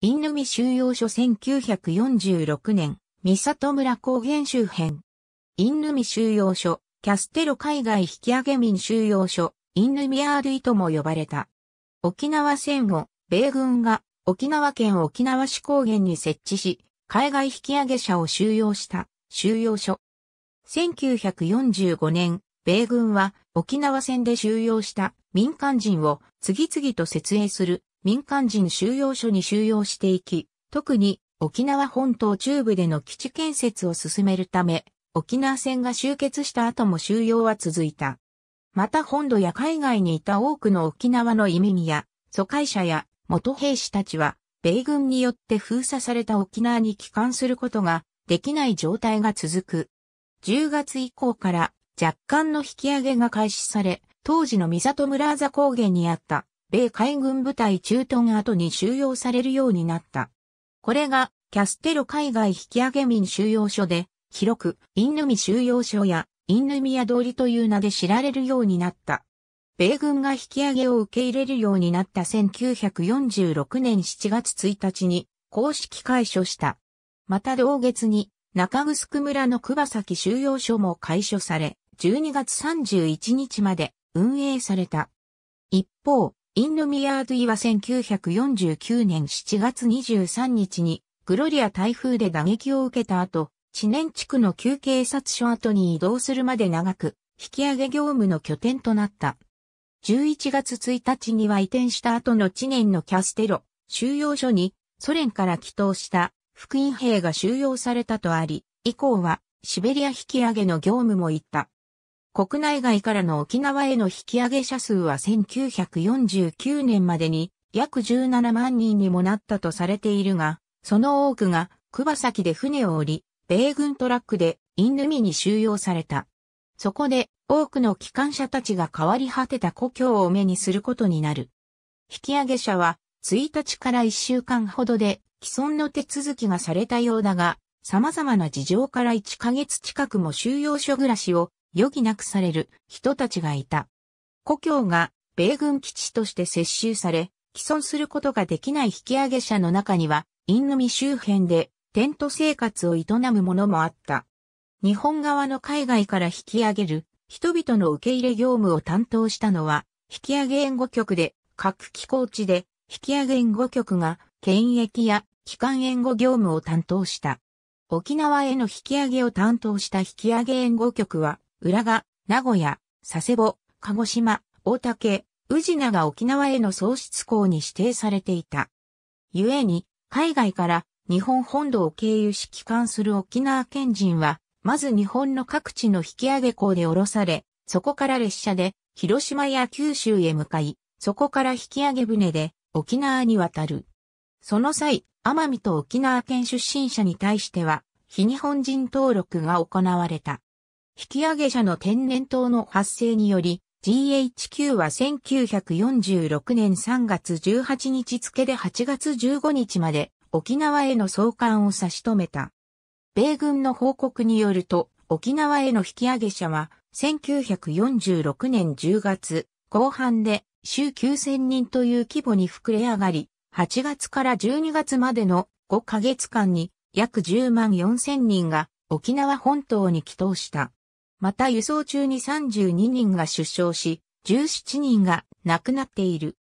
インヌミ収容所1946年、三里村高原周辺。インヌミ収容所、キャステロ海外引上げ民収容所、インヌミアールイとも呼ばれた。沖縄戦後、米軍が沖縄県沖縄市高原に設置し、海外引上げ者を収容した収容所。1945年、米軍は沖縄戦で収容した民間人を次々と設営する民間人収容所に収容していき、特に沖縄本島中部での基地建設を進めるため、沖縄戦が終結した後も収容は続いた。また本土や海外にいた多くの沖縄の移民や、疎開者や元兵士たちは、米軍によって封鎖された沖縄に帰還することができない状態が続く。10月以降から若干の引き上げが開始され、当時の三里村あざ高原にあった米海軍部隊駐屯後に収容されるようになった。これが、キャステロ海外引上げ民収容所で、広く、インヌミ収容所や、インヌミヤ通りという名で知られるようになった。米軍が引上げを受け入れるようになった1946年7月1日に公式解所した。また同月に中城村の久崎収容所も解所され、12月31日まで運営された。一方、インドミヤードイは1949年7月23日にグロリア台風で打撃を受けた後、知念地区の旧警察署跡に移動するまで長く、引き上げ業務の拠点となった。11月1日には移転した後の知念のキャステロ収容所にソ連から帰投した福音兵が収容されたとあり、以降はシベリア引き上げの業務も行った。国内外からの沖縄への引き上げ者数は1949年までに約17万人にもなったとされているが、その多くが熊崎で船を降り、米軍トラックでインヌミに収容された。そこで多くの機関車たちが変わり果てた故郷を目にすることになる。引き上げ者は1日から1週間ほどで既存の手続きがされたようだが、様々な事情から1ヶ月近くも収容所暮らしを余儀なくされる人たちがいた。故郷が米軍基地として接収され、既存することができない引き上げ者の中には、インヌミ周辺でテント生活を営む者もあった。日本側の海外から引き上げる人々の受け入れ業務を担当したのは、引き上げ援護局で、各機構地で引き上げ援護局が検疫や機関援護業務を担当した。沖縄への引き上げを担当した引き上げ援護局は、浦賀、名古屋、佐世保、鹿児島、大竹、宇品が沖縄への創出港に指定されていた。故に、海外から日本本土を経由し帰還する沖縄県人は、まず日本の各地の引き上げ港で降ろされ、そこから列車で広島や九州へ向かい、そこから引き上げ船で沖縄に渡る。その際、奄美と沖縄県出身者に対しては、非日本人登録が行われた。引上げ者の天然痘の発生により、GHQ は1946年3月18日付で8月15日まで沖縄への送還を差し止めた。米軍の報告によると、沖縄への引き上げ者は、1946年10月後半で週9000人という規模に膨れ上がり、8月から12月までの5ヶ月間に約10万4000人が沖縄本島に帰島した。また輸送中に32人が出生し、17人が亡くなっている。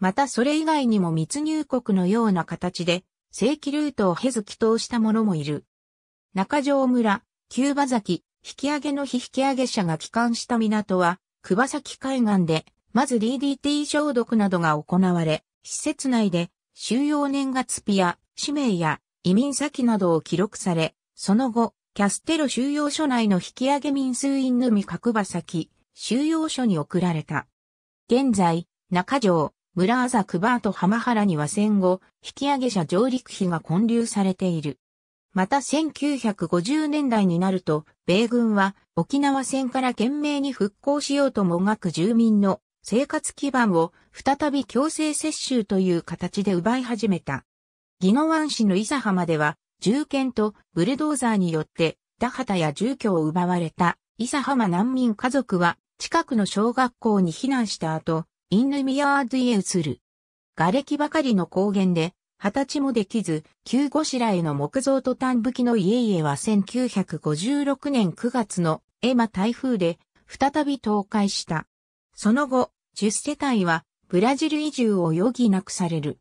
またそれ以外にも密入国のような形で、正規ルートを経ず帰投した者もいる。中条村、キューバ崎、引き上げの日引き上げ者が帰還した港は、久崎海岸で、まず DDT 消毒などが行われ、施設内で収容年月日や氏名や移民先などを記録され、その後、キャステロ収容所内の引き上げ民数員のみ角場先、収容所に送られた。現在、中条、村あざくばと浜原には戦後、引き上げ者上陸費が混流されている。また1950年代になると、米軍は沖縄戦から懸命に復興しようともがく住民の生活基盤を再び強制接収という形で奪い始めた。宜野湾市の伊佐浜では銃剣とブルドーザーによって田畑や住居を奪われた伊佐浜難民家族は近くの小学校に避難した後、インヌミヤーズへ移る。瓦礫ばかりの高原で、二十歳もできず、旧五白への木造と丹器の家々は1956年9月のエマ台風で再び倒壊した。その後、10世帯はブラジル移住を余儀なくされる。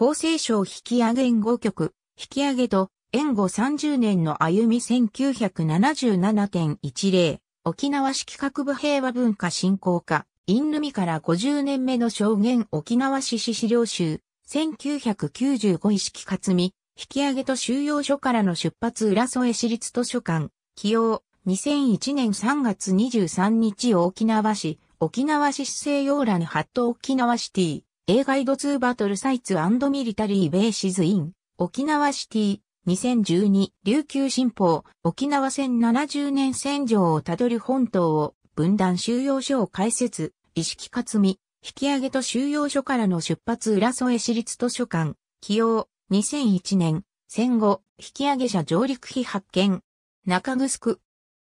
厚生省引き上げ援護局、引き上げと、援護30年の歩み1977.10、沖縄市企画部平和文化振興課、インルミから50年目の証言沖縄市市資料集、1995意識つみ、引き上げと収容所からの出発浦添市立図書館、起用、2001年3月23日沖縄市、沖縄市市政要欄発動沖縄シティ、A ガイド2バトルサイツミリタリーベーシズイン沖縄シティ2012琉球新報沖縄戦70年戦場をたどる本島を分断収容所を開設意識つみ引き上げと収容所からの出発浦添市立図書館起用2001年戦後引き上げ者上陸費発見中城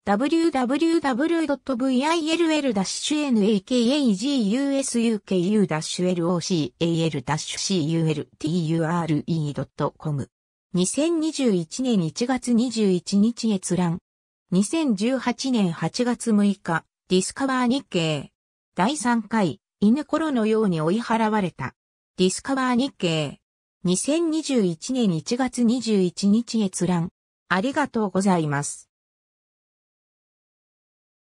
w w w v i l n a k a g u s u k u l o c a l t u r e c o m 2021年1月21日閲覧2018年8月6日ディスカバー日経第3回犬頃のように追い払われたディスカバー日経2021年1月21日閲覧ありがとうございます。